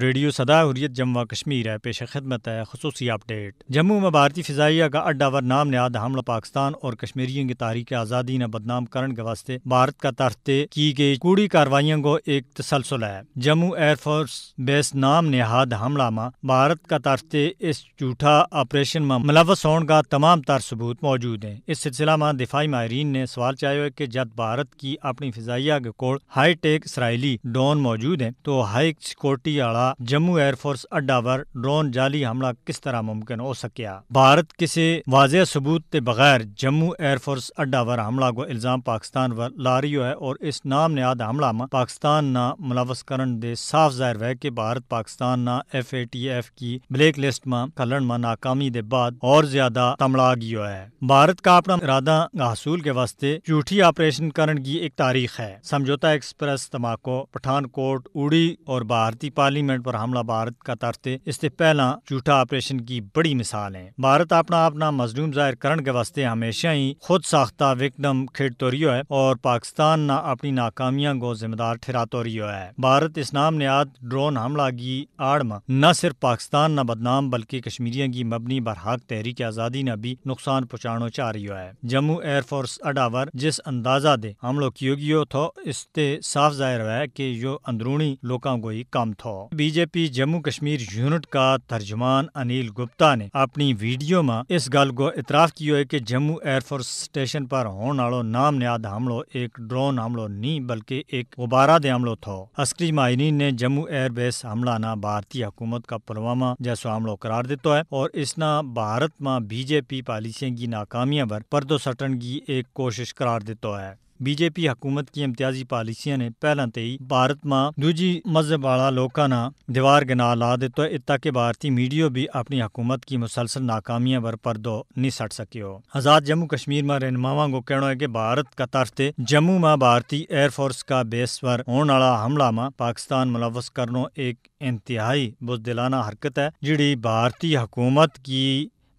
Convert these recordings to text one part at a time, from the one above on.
radio सदा हुरियत जम्मू कश्मीर है पेश खदमत है खसूसी अपडेट जम्मू में भारतीय फ़िज़ाइया का अड्डा वर नाम नहाद हमला पाकिस्तान और कश्मीरियों की तारीख आज़ादी ने बदनाम करने के वास्ते भारत का तरफते की गई कूड़ी कार्रवाइयों को एक तसलसल है जम्मू एयरफोर्स बेस नाम नहाद हमला में भारत का तरफते इस झूठा ऑपरेशन में मुलवस होने का तमाम तर सबूत मौजूद है इस सिलसिला में दिफाई माहरीन ने सवाल चाहे की जब भारत की अपनी फ़िज़ाइया के कोल हाईटेक इसराइली ड्रोन मौजूद है तो हाई सिक्योरिटी आला कहा जम्मू एयरफोर्स अड्डा पर ड्रोन जाली हमला किस तरह मुमकिन हो सकिया भारत किसी वाज सबूत के बगैर जम्मू एयरफोर्स अड्डा पर हमला को इल्ज़ाम पाकिस्तान पर ला रही है और इस नाम नयाद हमला में पाकिस्तान न मुलवस करन दे साफ जाहिर है कि भारत पाकिस्तान न एफ ए टी एफ की ब्लैक लिस्ट में कलन में नाकामी के बाद और ज्यादा तमड़ा गयो है भारत का अपना इरादा हासूल के वास्ते झूठी ऑपरेशन करण की एक तारीख है समझौता एक्सप्रेस तमाको पठानकोट उड़ी और भारतीय पार्लियामेंट गवर्नमेंट पर हमला भारत का तरते इससे पहला झूठा ऑपरेशन की बड़ी मिसाल है भारत अपना अपना मजलूम जाहिर करने के वास्ते हमेशा ही खुद साख्ता विकदम खेड़ तो रियो है और पाकिस्तान ना अपनी नाकामियां को जिम्मेदार ठहरा तो रियो है भारत इस नाम नामनियात ड्रोन हमला की आड़ में न सिर्फ पाकिस्तान न बदनाम बल्कि कश्मीरिया की मबनी बरहक तहरीक आज़ादी ने भी नुकसान पहुँचाना चाह रही है जम्मू एयरफोर्स अडावर जिस अंदाजा दे हमलो कियो गियो थो इसते साफ जाहिर है कि यो अंदरूनी लोगों को ही कम थो बीजेपी जम्मू कश्मीर यूनिट का तर्जमान अनिल गुप्ता ने अपनी वीडियो में इस गल को इतराफ़ किया है कि जम्मू एयरफोर्स स्टेशन पर होने वालों नामनियाद हमलो एक ड्रोन हमलो नहीं बल्कि एक गुब्बारा दे हमलो थो अस्करी माहरीन ने जम्मू एयरबेस हमला न भारतीय हुकूमत का पुलवामा जैसो हमलो करार दिता है और इसना भारत में बीजेपी पॉलिसियों की नाकामिया पर पर्दो सटन की एक कोशिश करार दिता है ਬੀਜੇਪੀ ਹਕੂਮਤ ਕੀ ਇਮਤਿਆਜ਼ੀ ਪਾਲਿਸੀਆਂ ਨੇ ਪਹਿਲਾਂ ਤੇ ਹੀ ਭਾਰਤ ਮਾਂ ਦੂਜੀ ਮਜ਼ਹਬ ਵਾਲਾ ਲੋਕਾਂ ਨਾ ਦੀਵਾਰ ਗਨਾ ਲਾ ਦਿੱਤਾ ਇਤਾ ਕਿ ਭਾਰਤੀ मीडियो भी अपनी हुकूमत की मुसलसल नाकामियां पर पर्दो नहीं सट सकियो आजाद जम्मू कश्मीर में रहनुमावा को कहना है कि भारत का तरफ जम्मू में भारतीय एयरफोर्स का बेस पर होने वाला हमला में पाकिस्तान मुलवस करनो एक इंतहाई बुजदिलाना हरकत है जिड़ी भारतीय हुकूमत की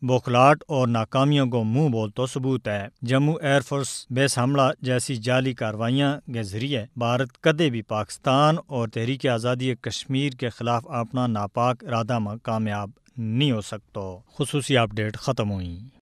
बौखलाहट और नाकामियों को मुंह तो सबूत है जम्मू एयरफोर्स बेस हमला जैसी जाली कार्रवाइयाँ के जरिए भारत कदे भी पाकिस्तान और तहरीक आज़ादी कश्मीर के खिलाफ अपना नापाक इरादा में कामयाब नहीं हो सकता खसूसी अपडेट ख़त्म हुई